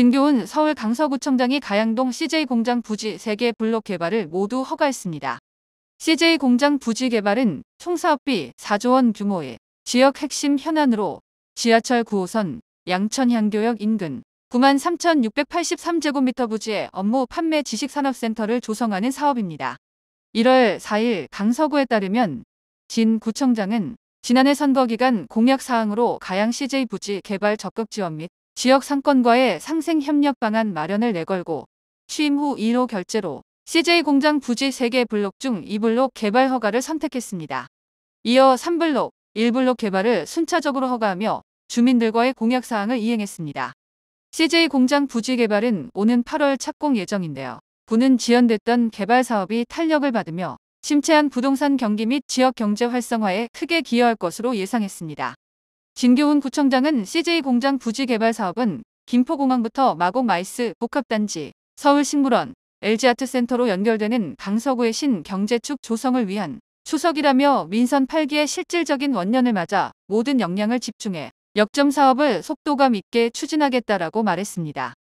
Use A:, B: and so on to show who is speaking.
A: 진교훈 서울 강서구청장이 가양동 CJ공장 부지 3개 블록 개발을 모두 허가했습니다. CJ공장 부지 개발은 총 사업비 4조 원 규모의 지역 핵심 현안으로 지하철 9호선, 양천향교역 인근 93,683제곱미터 부지의 업무 판매 지식산업센터를 조성하는 사업입니다. 1월 4일 강서구에 따르면 진 구청장은 지난해 선거 기간 공약 사항으로 가양 CJ 부지 개발 적극 지원 및 지역 상권과의 상생 협력 방안 마련을 내걸고 취임 후 1호 결제로 CJ공장 부지 3개 블록 중 2블록 개발 허가를 선택했습니다. 이어 3블록, 1블록 개발을 순차적으로 허가하며 주민들과의 공약사항을 이행했습니다. CJ공장 부지 개발은 오는 8월 착공 예정인데요. 부는 지연됐던 개발 사업이 탄력을 받으며 침체한 부동산 경기 및 지역 경제 활성화에 크게 기여할 것으로 예상했습니다. 진교훈 구청장은 CJ공장 부지 개발 사업은 김포공항부터 마곡 마이스 복합단지, 서울식물원, LG아트센터로 연결되는 강서구의 신경제축 조성을 위한 추석이라며 민선 8기의 실질적인 원년을 맞아 모든 역량을 집중해 역점 사업을 속도감 있게 추진하겠다라고 말했습니다.